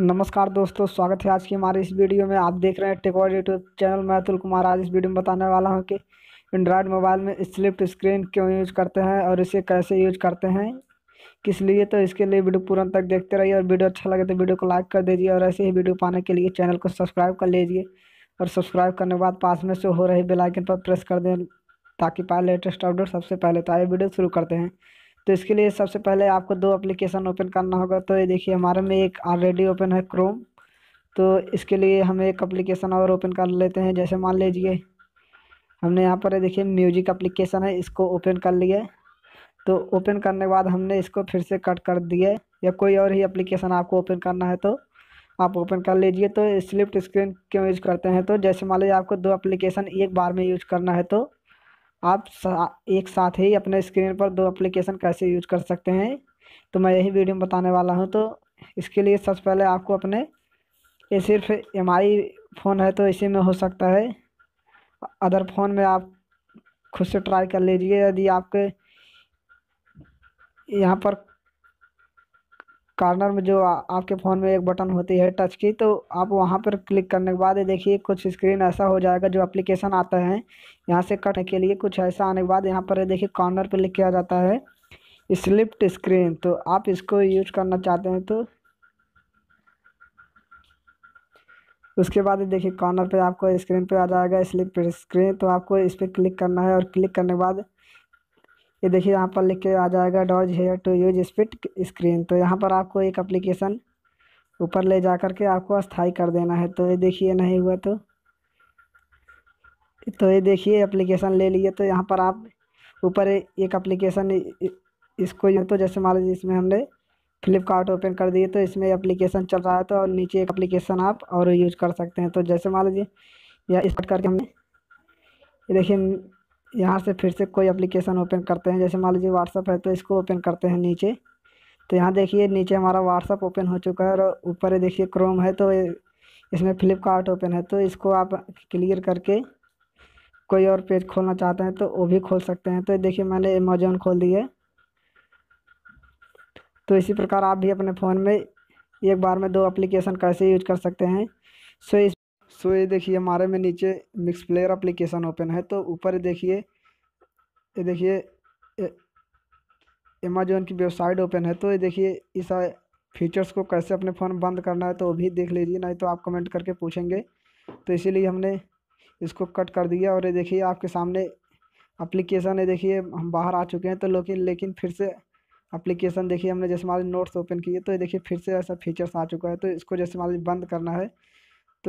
नमस्कार दोस्तों स्वागत है आज की हमारे इस वीडियो में आप देख रहे हैं टेकवाड यूट्यूब चैनल मैं अतुल कुमार आज इस वीडियो में बताने वाला हूं कि एंड्रॉयड मोबाइल में स्लिप्ट स्क्रीन क्यों यूज करते हैं और इसे कैसे यूज करते हैं किस लिए तो इसके लिए वीडियो पूरा तक देखते रहिए और वीडियो अच्छा लगे तो वीडियो को लाइक कर दीजिए और ऐसे ही वीडियो पाने के लिए चैनल को सब्सक्राइब कर लीजिए और सब्सक्राइब करने के बाद पास में से हो रही बेलाइकन पर प्रेस कर दें ताकि पाए लेटेस्ट अपडेट सबसे पहले तो आए वीडियो शुरू करते हैं तो इसके लिए सबसे पहले आपको दो एप्लीकेशन ओपन करना होगा तो ये देखिए हमारे में एक ऑलरेडी ओपन है क्रोम तो इसके लिए हम एक एप्लीकेशन और ओपन कर लेते हैं जैसे मान लीजिए हमने यहाँ पर देखिए म्यूजिक अप्लीकेशन है इसको ओपन कर लिया तो ओपन करने के बाद हमने इसको फिर से कट कर दिया या कोई और ही एप्लीकेशन आपको ओपन करना है तो आप ओपन कर लीजिए तो स्लिप्ट स्क्रीन क्यों यूज़ करते हैं तो जैसे मान लीजिए आपको दो एप्लीकेशन एक बार में यूज करना है तो आप सा, एक साथ ही अपने स्क्रीन पर दो एप्लीकेशन कैसे यूज कर सकते हैं तो मैं यही वीडियो में बताने वाला हूँ तो इसके लिए सबसे पहले आपको अपने ये सिर्फ एम फ़ोन है तो इसी में हो सकता है अदर फ़ोन में आप खुद से ट्राई कर लीजिए यदि आपके यहाँ पर कार्नर में जो आ, आपके फ़ोन में एक बटन होती है टच की तो आप वहाँ पर क्लिक करने के बाद देखिए कुछ स्क्रीन ऐसा हो जाएगा जो एप्लीकेशन आता है यहाँ से कटने के लिए कुछ ऐसा आने के बाद यहाँ पर देखिए कॉर्नर पर लिख किया जाता है स्लिप्ट स्क्रीन तो आप इसको यूज करना चाहते हैं तो उसके बाद देखिए कॉर्नर पे आपको स्क्रीन पे आ जाएगा स्लिप स्क्रीन तो आपको इस पर क्लिक करना है और क्लिक करने के बाद ये देखिए यहाँ पर लिख के आ जाएगा डॉज हेयर टू यूज स्पिट स्क्रीन तो यहाँ पर आपको एक अप्लीकेशन ऊपर ले जा कर के आपको अस्थाई कर देना है तो ये देखिए नहीं हुआ तो तो ये देखिए एप्लीकेशन ले लिए तो यहाँ पर आप ऊपर एक अप्लीकेशन इसको तो जैसे मान लीजिए इसमें हमने फ्लिपकार्ट ओपन कर दिए तो इसमें एप्लीकेशन चल रहा है तो और नीचे एक एप्लीकेशन आप और यूज कर सकते हैं तो जैसे मान लीजिए या स्टार्ट करके हमने देखिए यहाँ से फिर से कोई एप्लीकेशन ओपन करते हैं जैसे मान लीजिए व्हाट्सअप है तो इसको ओपन करते हैं नीचे तो यहाँ देखिए नीचे हमारा व्हाट्सअप ओपन हो चुका है और ऊपर देखिए क्रोम है तो इसमें फ्लिपकार्ट ओपन है तो इसको आप क्लियर करके कोई और पेज खोलना चाहते हैं तो वो भी खोल सकते हैं तो देखिए मैंने अमेजोन खोल दी है तो इसी प्रकार आप भी अपने फ़ोन में एक बार में दो एप्लीकेशन कैसे यूज कर सकते हैं सो इस सो ये देखिए हमारे में नीचे मिक्स प्लेयर अप्लीकेशन ओपन है तो ऊपर देखिए ये देखिए अमेजोन की वेबसाइट ओपन है तो ये देखिए इस फीचर्स को कैसे अपने फ़ोन बंद करना है तो वो भी देख लीजिए नहीं तो आप कमेंट करके पूछेंगे तो इसीलिए हमने इसको कट कर दिया और ये देखिए आपके सामने अप्लीकेशन है देखिए हम बाहर आ चुके हैं तो लेकिन लेकिन फिर से अप्लीकेशन देखिए हमने जैसे मान नोट्स ओपन किए तो ये देखिए फिर से ऐसा फीचर्स आ चुका है तो इसको जैसे मान बंद करना है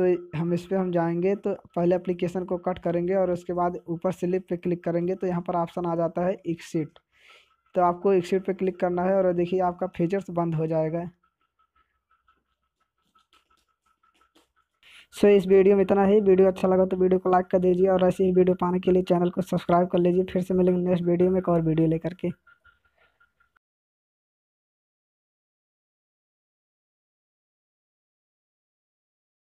तो हम इस पर हम जाएंगे तो पहले एप्लीकेशन को कट करेंगे और उसके बाद ऊपर स्लिप पे क्लिक करेंगे तो यहाँ पर ऑप्शन आ जाता है एक्सिट तो आपको एक्सिट पे क्लिक करना है और देखिए आपका फीचर्स बंद हो जाएगा सो so, इस वीडियो में इतना ही वीडियो अच्छा लगा तो वीडियो को लाइक कर दीजिए और ऐसे ही वीडियो पाने के लिए चैनल को सब्सक्राइब कर लीजिए फिर से मिलेंगे नेक्स्ट वीडियो में एक और वीडियो लेकर के